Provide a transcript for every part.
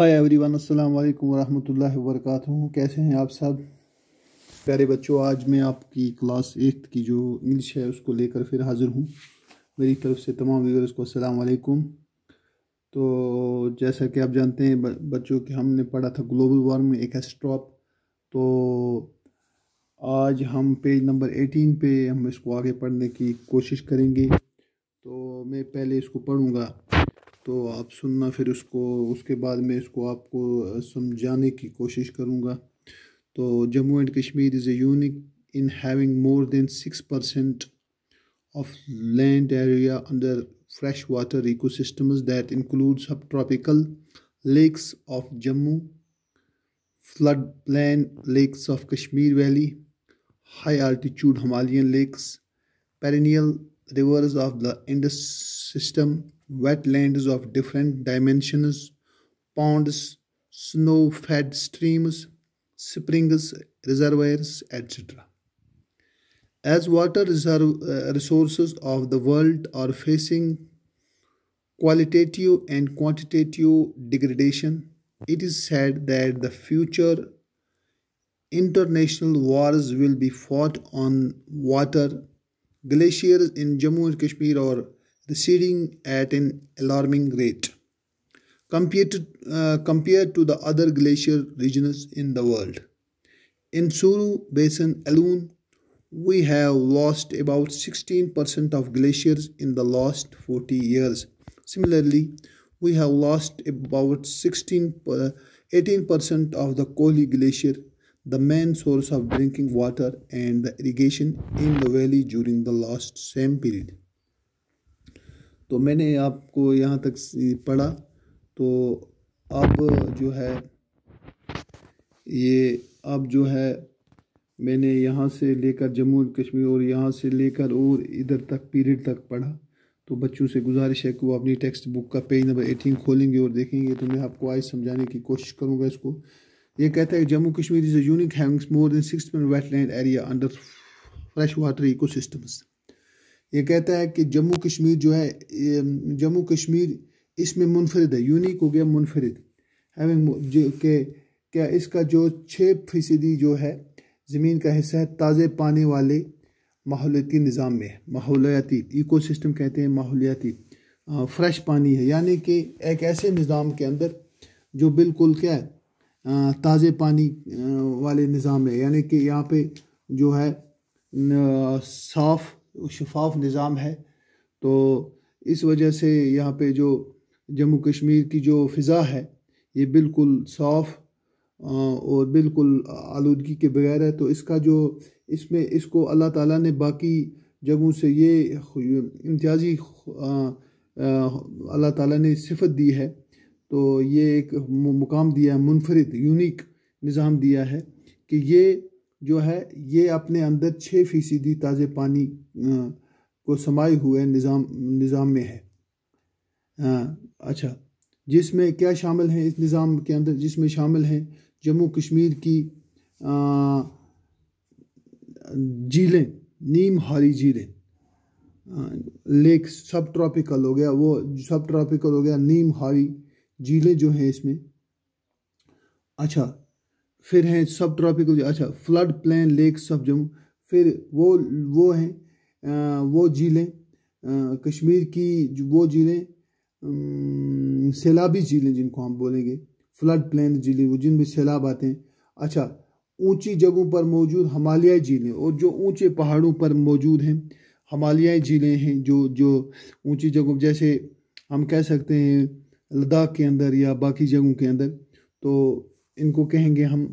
Hi everyone अस्सलाम वालेकुम वरहमतुल्लाहि वबरकातुहू कैसे हैं आप सब प्यारे बच्चों आज मैं आपकी क्लास एट्थ की जो इंग्लिश है उसको लेकर फिर हाज़िर हूँ मेरी तरफ से तमाम व्यूवर्स को अस्सलाम वालेकुम तो जैसा कि आप जानते हैं बच्चों कि हमने पढ़ा था ग्लोबल वार्मिंग एक एस्ट्रॉप तो आज हम पेज नंबर एटीन पे हम इसको आगे पढ़ने की कोशिश करेंगे तो मैं पहले इसको पढ़ूँगा तो आप सुनना फिर उसको उसके बाद में इसको आपको समझाने की कोशिश करूँगा तो Jammu and Kashmir is a unique in having more than six percent of land area under fresh water eco that include subtropical lakes of Jammu flood land lakes of Kashmir valley high altitude Himalayan lakes perennial rivers of the Indus system, wetlands of different dimensions, ponds, snow fed streams, springs, reservoirs, etc. As water reserve, uh, resources of the world are facing qualitative and quantitative degradation, it is said that the future international wars will be fought on water glaciers in Jammu and Kashmir are receding at an alarming rate compared to, uh, compared to the other glacier regions in the world. In Suru Basin alone, we have lost about 16% of glaciers in the last 40 years. Similarly, we have lost about 16, 18% of the Kohli Glacier the main source of drinking water and the irrigation in the valley during the last same period तो मैंने आपको यहाँ तक पढ़ा तो अब जो है ये अब जो है मैंने यहाँ से लेकर जम्मू एंड कश्मीर और यहाँ से लेकर और इधर तक पीरियड तक पढ़ा तो बच्चों से गुजारिश है कि वो अपनी टेक्स्ट बुक का पेज नंबर एटीन खोलेंगे और देखेंगे तो मैं आपको आज समझाने की कोशिश करूँगा इसको ये कहता है Jammu Kashmir is a unique more than six wetland area under fresh water eco ये कहता है कि जम्मू कश्मीर जो है जम्मू कश्मीर इसमें मुनफरद है यूनिक हो गया मुनफरद हैविंग के क्या इसका जो छः फीसदी जो है ज़मीन का हिस्सा है ताज़े पानी वाले माहौलती निज़ाम में माहौलियाती इको सिस्टम कहते हैं माहौलियाती फ्रेश पानी है यानी कि एक ऐसे निज़ाम के अंदर जो बिल्कुल क्या है ताज़े पानी वाले निज़ाम है यानी कि यहाँ पे जो है साफ़ शफाफ निज़ाम है तो इस वजह से यहाँ पे जो जम्मू कश्मीर की जो फ़िज़ा है ये बिल्कुल साफ़ और बिल्कुल आलूदगी के बगैर है तो इसका जो इसमें इसको अल्लाह ताला ने बाकी जगहों से ये इम्तियाजी अल्लाह ताला ने सिफत दी है तो ये एक मुकाम दिया है मुनफरद यूनिक निज़ाम दिया है कि ये जो है ये अपने अंदर छः फीसदी ताज़े पानी को समाये हुए निज़ाम निज़ाम में है आ, अच्छा जिसमें क्या शामिल है इस निज़ाम के अंदर जिसमें शामिल हैं जम्मू कश्मीर की झीलें नीम हारी झीलें लेक सब ट्रॉपिकल हो गया वो सब ट्रॉपिकल हो गया नीम हारी झीलें जो हैं इसमें अच्छा फिर हैं सब ट्रॉपिकल अच्छा फ्लड प्लेन लेक सब जम्मू फिर वो वो हैं वो झीलें कश्मीर की वो झीलें सैलाबी झीलें जिनको हम बोलेंगे फ्लड प्लेन झीलें वो जिनमें सैलाब आते हैं अच्छा ऊंची जगहों पर मौजूद हमालियाई झीलें और जो ऊंचे पहाड़ों पर मौजूद हैं हमालियाई झीलें हैं जो जो ऊंची जगहों जैसे हम कह सकते हैं लद्दाख के अंदर या बाकी जगहों के अंदर तो इनको कहेंगे हम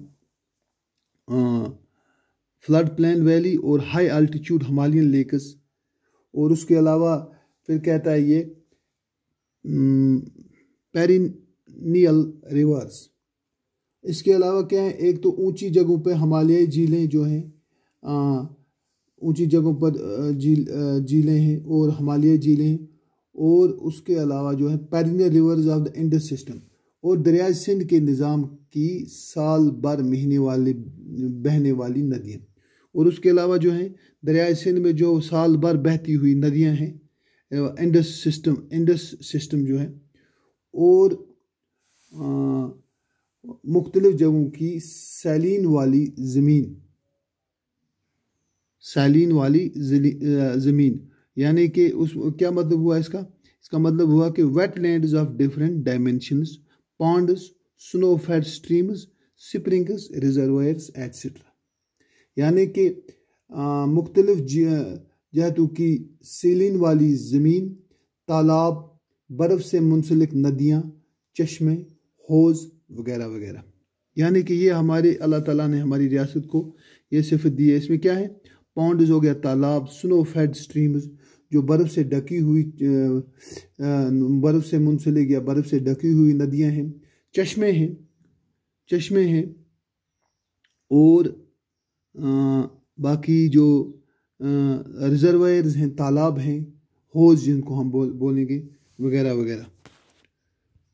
फ्लड प्लान वैली और हाई अल्टीट्यूड हमालियन लेक्स और उसके अलावा फिर कहता है ये पेरिनियल रिवर्स इसके अलावा क्या है एक तो ऊंची जगहों पर हमालियाई झीलें जो हैं ऊंची जगहों पर झील झीलें हैं और हमालियाई झीलें हैं और उसके अलावा जो है perennial rivers of the Indus system और दरियाए सिंध के निज़ाम की साल भर महीने वाली बहने वाली नदियाँ और उसके अलावा जो है दरिया सिंध में जो साल भर बहती हुई नदियाँ हैं इंडस सिस्टम इंडस सिस्टम जो है और मुख्तलिफ़ जगहों की सैलिन वाली ज़मीन सैलिन वाली ज़मीन यानी कि उस क्या मतलब हुआ इसका इसका मतलब हुआ कि wetland of different dimension ponds snowfed streams springs reservoirs etcetera यानी कि मुख्तलफ जहतु की सीलिन वाली ज़मीन तालाब बर्फ़ से मुंसलिक नदियाँ चश्मे हौज वगैरह वगैरह यानी कि ये हमारे अल्लाह ताला ने हमारी रियासत को ये सिफत दी है इसमें क्या है पॉन्ड्स हो गया तालाब स्नो फेड स्ट्रीम्स जो बर्फ़ से ढकी हुई बर्फ़ से मुंसलिक या बर्फ़ से ढकी हुई नदियां हैं चश्मे हैं चश्मे हैं और आ, बाकी जो रिज़र्वर्स हैं तालाब हैं होज जिनको हम बोल बोलेंगे वगैरह वगैरह